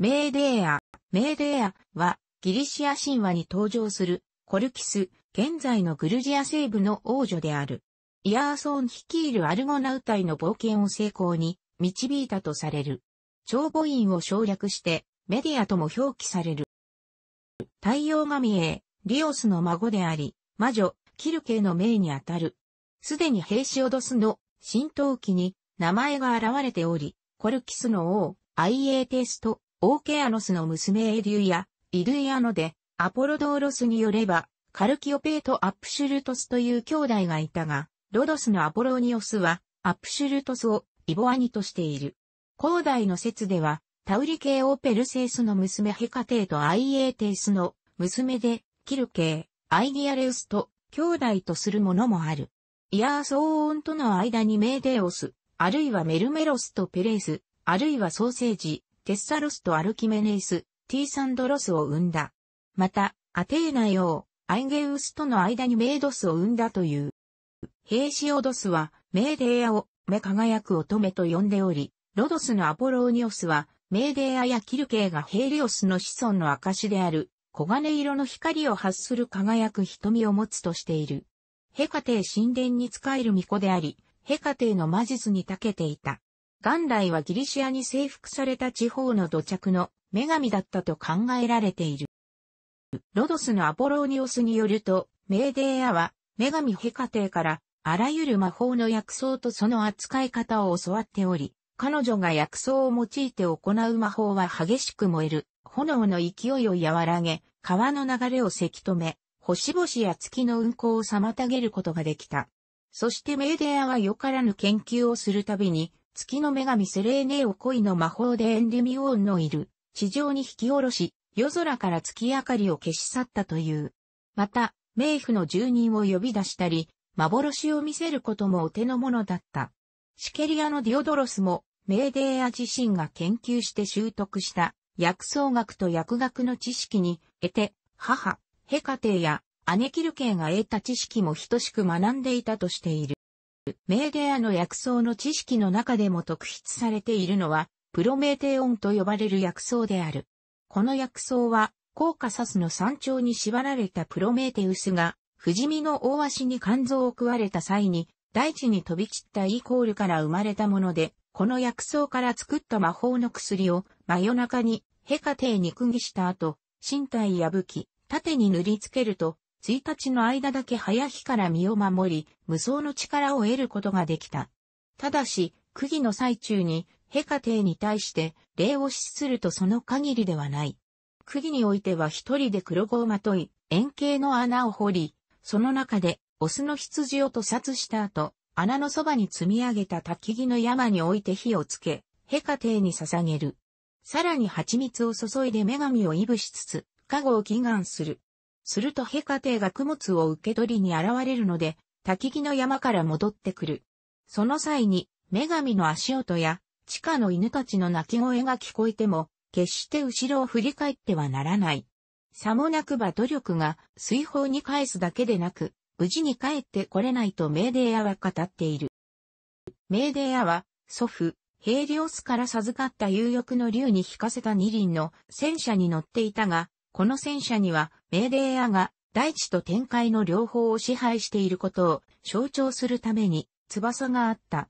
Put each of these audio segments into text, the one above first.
メーデーア、メーデーアはギリシア神話に登場するコルキス、現在のグルジア西部の王女である。イヤーソン率いるアルゴナウ隊の冒険を成功に導いたとされる。長母院を省略してメディアとも表記される。太陽神へ、リオスの孫であり、魔女、キルケの命にあたる。すでに兵士オドスの神道記に名前が現れており、コルキスの王、アイエーテスト、オーケアノスの娘エリュイア、イルイアノで、アポロドーロスによれば、カルキオペイとアップシュルトスという兄弟がいたが、ロドスのアポロニオスは、アップシュルトスをイボアニとしている。広大の説では、タウリ系オペルセウスの娘ヘカテイとアイエーテイスの娘で、キル系、アイギアレウスと兄弟とするものもある。イアーソーオンとの間にメーデオス、あるいはメルメロスとペレース、あるいはソーセージ、テッサロスとアルキメネイス、ティーサンドロスを生んだ。また、アテーナ王、アイゲウスとの間にメイドスを生んだという。ヘイシオドスは、メーデーアを、目輝く乙女と呼んでおり、ロドスのアポローニオスは、メーデーアやキルケイがヘイリオスの子孫の証である、黄金色の光を発する輝く瞳を持つとしている。ヘカテイ神殿に仕える巫女であり、ヘカテイの魔術に長けていた。元来はギリシアに征服された地方の土着の女神だったと考えられている。ロドスのアポローニオスによると、メーデーアは女神ヘカテーからあらゆる魔法の薬草とその扱い方を教わっており、彼女が薬草を用いて行う魔法は激しく燃える、炎の勢いを和らげ、川の流れをせき止め、星々や月の運行を妨げることができた。そしてメーデーアはよからぬ研究をするたびに、月の女神セレーネを恋の魔法でエンデミオーンのいる地上に引き下ろし、夜空から月明かりを消し去ったという。また、冥府の住人を呼び出したり、幻を見せることもお手の物だった。シケリアのディオドロスも、メーデーア自身が研究して習得した薬草学と薬学の知識に、得て、母、ヘカテや姉キルケイが得た知識も等しく学んでいたとしている。メーデアの薬草の知識の中でも特筆されているのは、プロメーテオンと呼ばれる薬草である。この薬草は、コーカサスの山頂に縛られたプロメーテウスが、不死身の大足に肝臓を食われた際に、大地に飛び散ったイコールから生まれたもので、この薬草から作った魔法の薬を真夜中にヘカテへに釘した後、身体破き、縦に塗りつけると、1日の間だけ早日から身を守り、無双の力を得ることができた。ただし、区議の最中に、ヘカテイに対して礼を失するとその限りではない。区議においては一人で黒子をまとい、円形の穴を掘り、その中で、オスの羊を屠殺した後、穴のそばに積み上げた焚き木の山に置いて火をつけ、ヘカテイに捧げる。さらに蜂蜜を注いで女神をいぶしつつ、加護を祈願する。するとヘカテが供物を受け取りに現れるので、焚木の山から戻ってくる。その際に、女神の足音や、地下の犬たちの鳴き声が聞こえても、決して後ろを振り返ってはならない。さもなくば努力が水泡に返すだけでなく、無事に帰ってこれないとメーデーアは語っている。メーデーアは、祖父、ヘイリオスから授かった有力の竜に引かせた二輪の戦車に乗っていたが、この戦車には、メーデーアが、大地と天界の両方を支配していることを象徴するために、翼があった。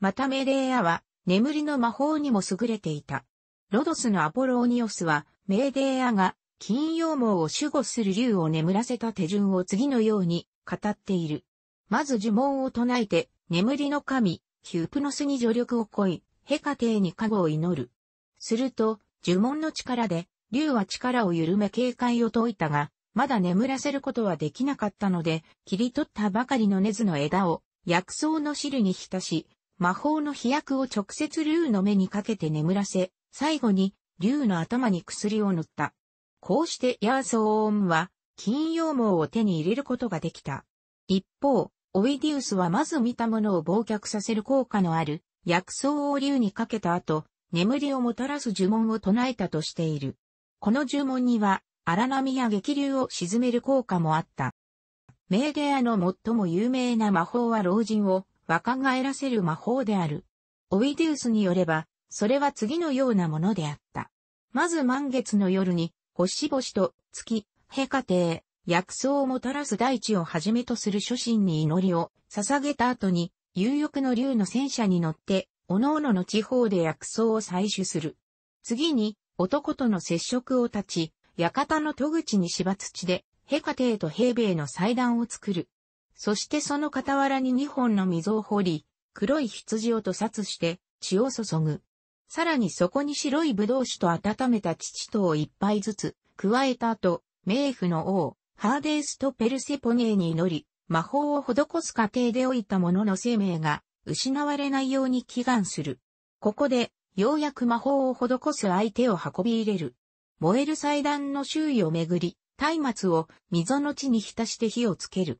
またメーデーアは、眠りの魔法にも優れていた。ロドスのアポロオニオスは、メーデーアが、金羊毛を守護する竜を眠らせた手順を次のように語っている。まず呪文を唱えて、眠りの神、キュープノスに助力をこい、ヘカテーに加護を祈る。すると、呪文の力で、竜は力を緩め警戒を解いたが、まだ眠らせることはできなかったので、切り取ったばかりの根津の枝を薬草の汁に浸し、魔法の飛躍を直接竜の目にかけて眠らせ、最後に竜の頭に薬を塗った。こうしてヤーソーンは金羊毛を手に入れることができた。一方、オイディウスはまず見たものを忘却させる効果のある薬草を竜にかけた後、眠りをもたらす呪文を唱えたとしている。この呪文には荒波や激流を沈める効果もあった。メーデアの最も有名な魔法は老人を若返らせる魔法である。オイディウスによれば、それは次のようなものであった。まず満月の夜に、星々と月、ヘカテ薬草をもたらす大地をはじめとする諸神に祈りを捧げた後に、有力の竜の戦車に乗って、各々の地方で薬草を採取する。次に、男との接触を断ち、館の戸口に芝土で、ヘカテーと平米の祭壇を作る。そしてその傍らに二本の溝を掘り、黒い羊をと殺して、血を注ぐ。さらにそこに白い葡萄酒と温めた乳とを一杯ずつ、加えた後、冥府の王、ハーデースとペルセポネーに祈り、魔法を施す過程で置いた者の生命が、失われないように祈願する。ここで、ようやく魔法を施す相手を運び入れる。燃える祭壇の周囲をめぐり、松明を溝の地に浸して火をつける。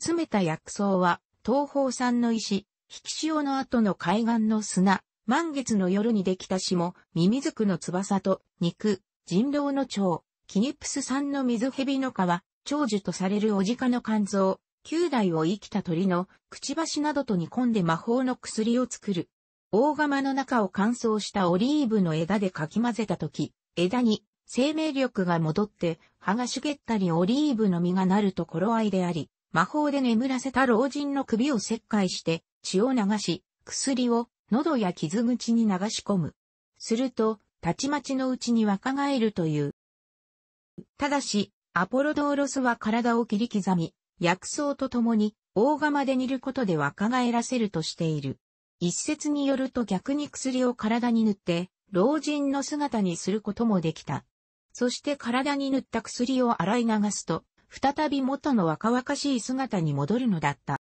集めた薬草は、東方産の石、引き潮の後の海岸の砂、満月の夜にできた霜、ミミズクの翼と肉、人狼の蝶、キニプス産の水蛇の皮、長寿とされるおじかの肝臓、九代を生きた鳥のくちばしなどと煮込んで魔法の薬を作る。大釜の中を乾燥したオリーブの枝でかき混ぜたとき、枝に生命力が戻って葉が茂ったりオリーブの実がなると頃合いであり、魔法で眠らせた老人の首を切開して血を流し、薬を喉や傷口に流し込む。すると、たちまちのうちに若返るという。ただし、アポロドーロスは体を切り刻み、薬草と共に大釜で煮ることで若返らせるとしている。一説によると逆に薬を体に塗って、老人の姿にすることもできた。そして体に塗った薬を洗い流すと、再び元の若々しい姿に戻るのだった。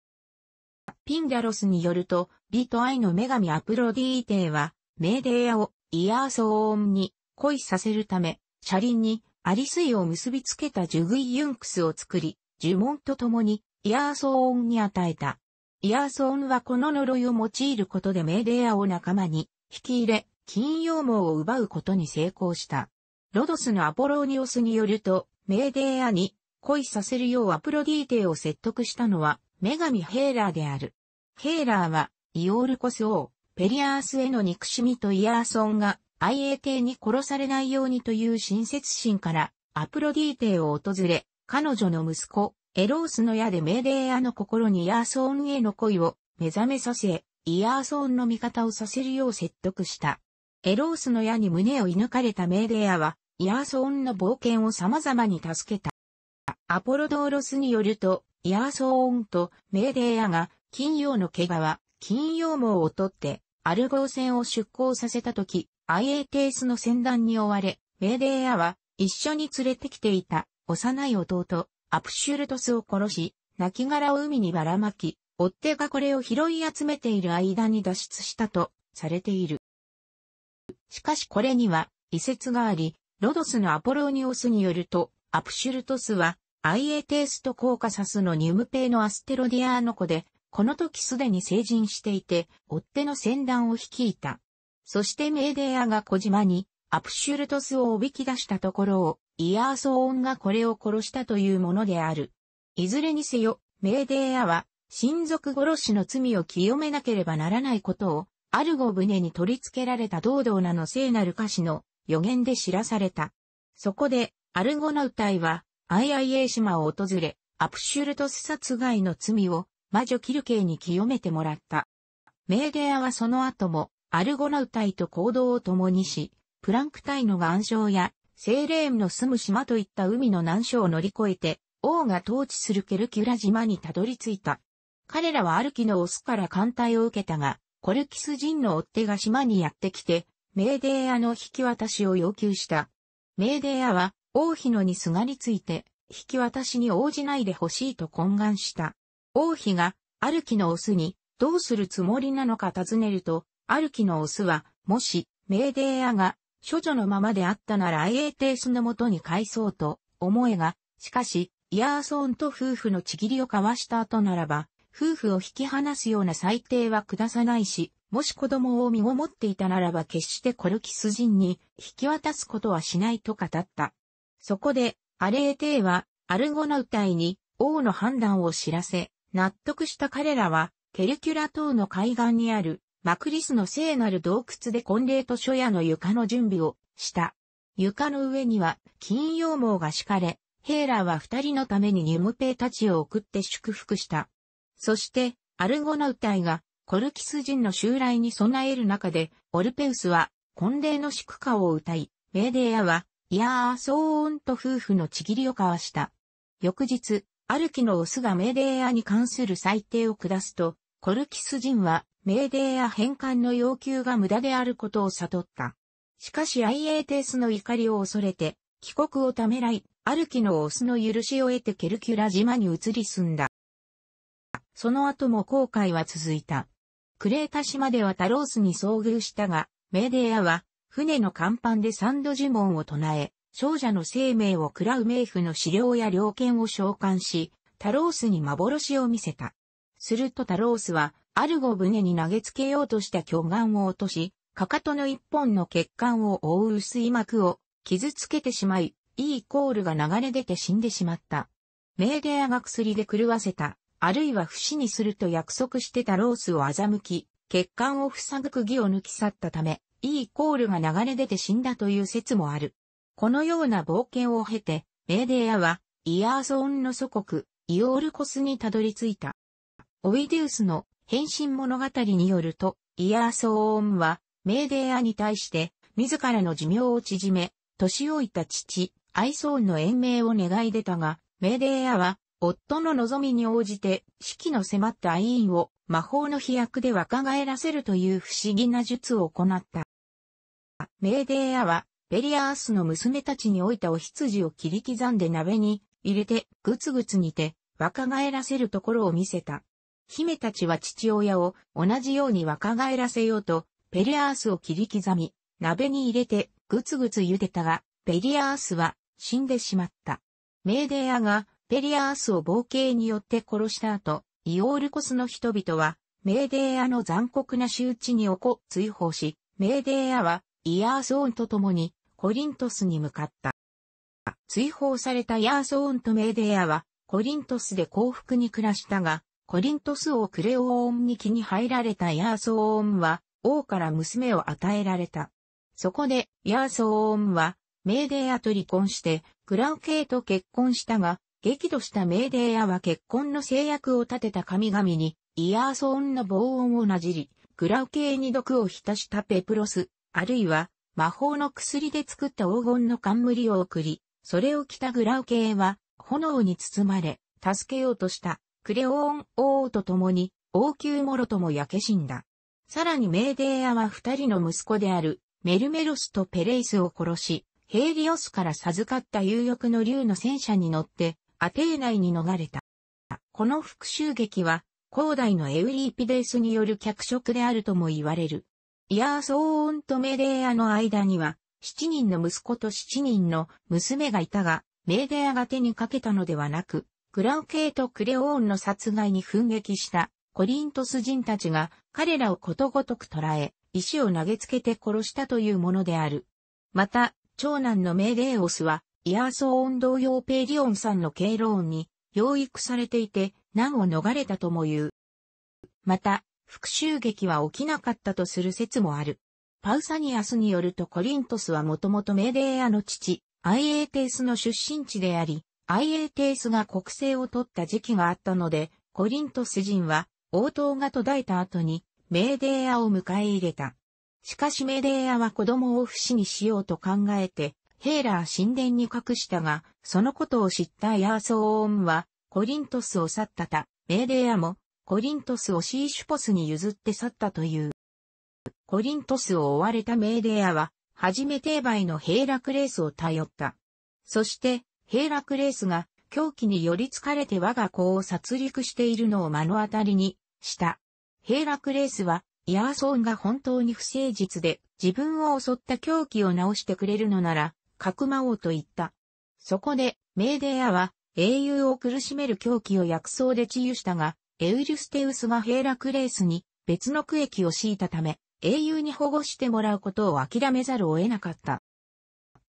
ピンダロスによると、美と愛の女神アプロディーテは、メーデーアをイヤーソーンに恋させるため、車輪にアリスイを結びつけたジュグイユンクスを作り、呪文と共にイヤーソーンに与えた。イヤーソーンはこの呪いを用いることでメーデーアを仲間に引き入れ、金羊毛を奪うことに成功した。ロドスのアポローニオスによると、メーデーアに恋させるようアプロディーテを説得したのは、女神ヘーラーである。ヘーラーは、イオールコス王、ペリアースへの憎しみとイヤーソンが、ia 系に殺されないようにという親切心から、アプロディーテを訪れ、彼女の息子、エロースの矢でメーデーヤの心にイヤーソーンへの恋を目覚めさせ、イヤーソーンの味方をさせるよう説得した。エロースの矢に胸を射抜かれたメーデーヤは、イヤーソーンの冒険を様々に助けた。アポロドーロスによると、イヤーソーンとメーデーヤが金曜の怪我は、金曜網を取って、アルゴー船を出港させた時、アイエーテスの船団に追われ、メーデーヤは一緒に連れてきていた幼い弟、アプシュルトスを殺し、亡骸を海にばらまき、追っ手がこれを拾い集めている間に脱出したとされている。しかしこれには、遺説があり、ロドスのアポローニオスによると、アプシュルトスは、アイエテースとコーカサスのニウムペイのアステロディアーノ子で、この時すでに成人していて、追っ手の船団を率いた。そしてメーデーアが小島にアプシュルトスをおびき出したところを、イヤーソーンがこれを殺したというものである。いずれにせよ、メーデーアは、親族殺しの罪を清めなければならないことを、アルゴ船に取り付けられた堂々なの聖なる歌詞の予言で知らされた。そこで、アルゴナウ隊は、アアイイエー島を訪れ、アプシュルトス殺害の罪を、魔女キルケイに清めてもらった。メーデアはその後も、アルゴナウ隊と行動を共にし、プランクタイの岩礁や、セーレームの住む島といった海の難所を乗り越えて、王が統治するケルキュラ島にたどり着いた。彼らはアルキのオスから艦隊を受けたが、コルキス人の追っ手が島にやってきて、メーデーアの引き渡しを要求した。メーデーアは、王妃のにすがりついて、引き渡しに応じないでほしいと懇願した。王妃が、アルキのオスに、どうするつもりなのか尋ねると、アルキのオスは、もし、メーデーアが、処女のままであったならアイーテースのもとに返そうと思えが、しかし、イヤーソーンと夫婦のちぎりを交わした後ならば、夫婦を引き離すような裁定は下さないし、もし子供を身ごもっていたならば決してコルキス人に引き渡すことはしないと語った。そこで、アレーテーは、アルゴナウイに王の判断を知らせ、納得した彼らは、ケルキュラ島の海岸にあるマクリスの聖なる洞窟で婚礼と初夜の床の準備をした。床の上には金羊毛が敷かれ、ヘーラーは二人のためにニュムペイたちを送って祝福した。そして、アルゴナウいがコルキス人の襲来に備える中で、オルペウスは婚礼の祝歌を歌い、メーデーアは、いやー、そうーんと夫婦のちぎりを交わした。翌日、アルキのオスがメーデーアに関する裁定を下すと、コルキス人は命令や返還の要求が無駄であることを悟った。しかし IA テースの怒りを恐れて、帰国をためらい、ある機のオスの許しを得てケルキュラ島に移り住んだ。その後も後悔は続いた。クレータ島ではタロースに遭遇したが、メーデーアは、船の甲板で三度呪文を唱え、少女の生命を喰らう冥府の資料や猟犬を召喚し、タロースに幻を見せた。するとタロースは、アルゴ船に投げつけようとした巨岩を落とし、かかとの一本の血管を覆う薄い膜を傷つけてしまい、E イコールが流れ出て死んでしまった。メーデアが薬で狂わせた、あるいは不死にすると約束してたロースを欺き、血管を塞ぐ釘を抜き去ったため、E イコールが流れ出て死んだという説もある。このような冒険を経て、メーデアは、イアーソーンの祖国、イオールコスにたどり着いた。オイデウスの変身物語によると、イヤーソーンは、メーデーアに対して、自らの寿命を縮め、年老いた父、アイソーンの延命を願い出たが、メーデーアは、夫の望みに応じて、死期の迫ったアイーンを魔法の飛躍で若返らせるという不思議な術を行った。メーデーアは、ベリアースの娘たちに置いたお羊を切り刻んで鍋に入れてぐつぐつ煮て若返らせるところを見せた。姫たちは父親を同じように若返らせようと、ペリアースを切り刻み、鍋に入れてぐつぐつ茹でたが、ペリアースは死んでしまった。メーデーアがペリアースを冒険によって殺した後、イオールコスの人々は、メーデーアの残酷な仕打ちに起こ追放し、メーデーアはイアーソーンと共にコリントスに向かった。追放されたヤーソーンとメーデーアはコリントスで幸福に暮らしたが、コリントス王クレオーンに気に入られたヤーソーンは、王から娘を与えられた。そこで、ヤーソーンは、メーデーアと離婚して、クラウケイと結婚したが、激怒したメーデーアは結婚の制約を立てた神々に、イヤーソーンの防音をなじり、クラウケイに毒を浸したペプロス、あるいは、魔法の薬で作った黄金の冠を送り、それを着たグラウケイは、炎に包まれ、助けようとした。クレオーン王と共に王宮もろとも焼け死んだ。さらにメーデーアは二人の息子であるメルメロスとペレイスを殺し、ヘイリオスから授かった有力の竜の戦車に乗ってアテー内に逃れた。この復讐劇は広大のエウリーピデースによる脚色であるとも言われる。イアーソーンとメデーアの間には、七人の息子と七人の娘がいたが、メーデーアが手にかけたのではなく、グラウケイとクレオーンの殺害に奮撃したコリントス人たちが彼らをことごとく捕らえ、石を投げつけて殺したというものである。また、長男のメーレーオスは、イアーソーン同様ペイリオンさんの経路ンに、養育されていて、難を逃れたとも言う。また、復讐劇は起きなかったとする説もある。パウサニアスによるとコリントスはもともとメーデーアの父、アイエーテースの出身地であり、アイエーテースが国政を取った時期があったので、コリントス人は応答が途絶えた後にメーデーアを迎え入れた。しかしメーデーアは子供を不死にしようと考えて、ヘーラー神殿に隠したが、そのことを知ったヤーソーオンは、コリントスを去ったた、メーデーアも、コリントスをシーシュポスに譲って去ったという。コリントスを追われたメーデーアは、初めてエのヘーラクレースを頼った。そして、ヘイラクレースが狂気により疲れて我が子を殺戮しているのを目の当たりにした。ヘイラクレースは、イヤーソーンが本当に不誠実で、自分を襲った狂気を治してくれるのなら、かくまおうと言った。そこで、メーデーアは、英雄を苦しめる狂気を薬草で治癒したが、エウリュステウスがヘイラクレースに別の区域を敷いたため、英雄に保護してもらうことを諦めざるを得なかった。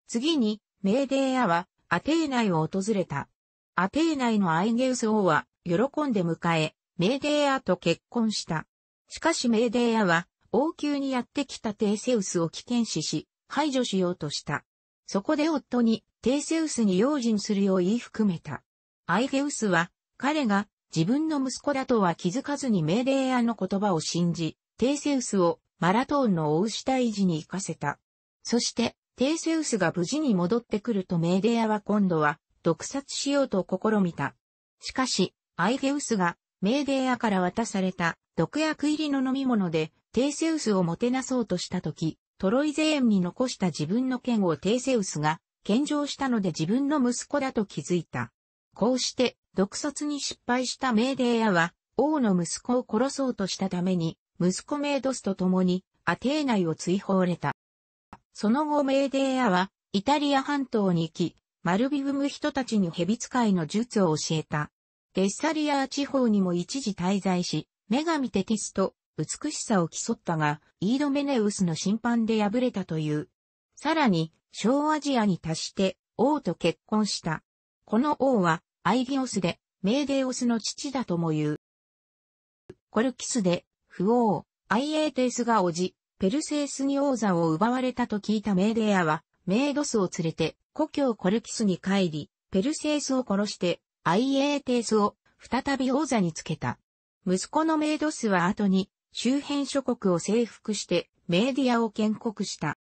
次に、メーデーアはアテーナイを訪れた。アテーナイのアイゲウス王は、喜んで迎え、メーデーアと結婚した。しかしメーデーアは、王宮にやってきたテーセウスを危険視し、排除しようとした。そこで夫に、テーセウスに用心するよう言い含めた。アイゲウスは、彼が、自分の息子だとは気づかずにメーデーアの言葉を信じ、テーセウスをマラトーンの大下維持に行かせた。そして、テーセウスが無事に戻ってくるとメーデアは今度は毒殺しようと試みた。しかし、アイフェウスがメーデアから渡された毒薬入りの飲み物でテイセウスをもてなそうとしたとき、トロイゼーンに残した自分の剣をテーセウスが献上したので自分の息子だと気づいた。こうして毒殺に失敗したメーデアは王の息子を殺そうとしたために息子メイドスと共にアテーナイを追放れた。その後メーデーアは、イタリア半島に行き、マルビグム人たちに蛇使いの術を教えた。デッサリアー地方にも一時滞在し、女神テティスと美しさを競ったが、イードメネウスの審判で敗れたという。さらに、小アジアに達して王と結婚した。この王は、アイギオスで、メーデオスの父だとも言う。コルキスで、不王、アイエーテスが叔父、ペルセウスに王座を奪われたと聞いたメーデアは、メイドスを連れて、故郷コルキスに帰り、ペルセウスを殺して、アイエーテースを再び王座につけた。息子のメイドスは後に、周辺諸国を征服して、メーディアを建国した。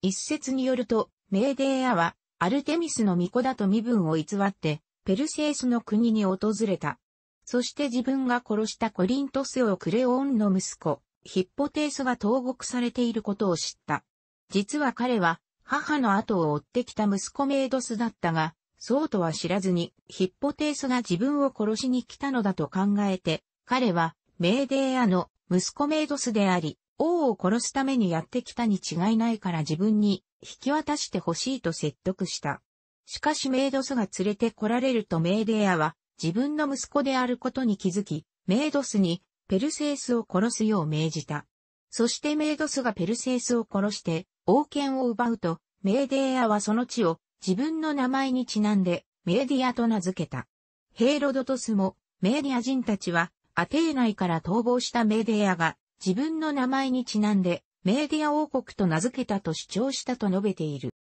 一説によると、メーディアは、アルテミスの巫女だと身分を偽って、ペルセウスの国に訪れた。そして自分が殺したコリントスをクレオンの息子、ヒッポテースが投獄されていることを知った。実は彼は母の後を追ってきた息子メイドスだったが、そうとは知らずにヒッポテースが自分を殺しに来たのだと考えて、彼はメーデーアの息子メイドスであり、王を殺すためにやってきたに違いないから自分に引き渡してほしいと説得した。しかしメイドスが連れて来られるとメーデーアは自分の息子であることに気づき、メイドスにペルセウスを殺すよう命じた。そしてメイドスがペルセウスを殺して、王権を奪うと、メーデーアはその地を自分の名前にちなんで、メーディアと名付けた。ヘイロドトスも、メーディア人たちは、アテー内から逃亡したメーディアが、自分の名前にちなんで、メーディア王国と名付けたと主張したと述べている。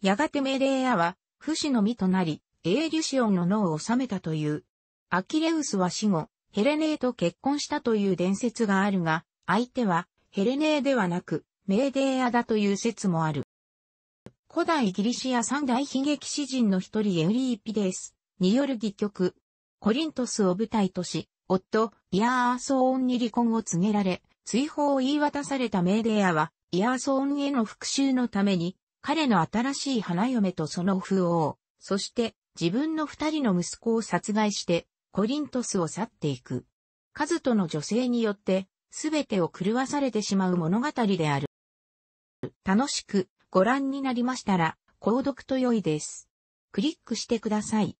やがてメーディアは、不死の身となり、エーリュシオンの脳を治めたという。アキレウスは死後、ヘレネーと結婚したという伝説があるが、相手はヘレネーではなく、メーデーアだという説もある。古代ギリシア三大悲劇詩人の一人エウリーピデースによる戯曲、コリントスを舞台とし、夫、イアーソーンに離婚を告げられ、追放を言い渡されたメーデーアは、イアーソーンへの復讐のために、彼の新しい花嫁とその不王、そして自分の二人の息子を殺害して、コリントスを去っていく。カズとの女性によって、すべてを狂わされてしまう物語である。楽しくご覧になりましたら、購読と良いです。クリックしてください。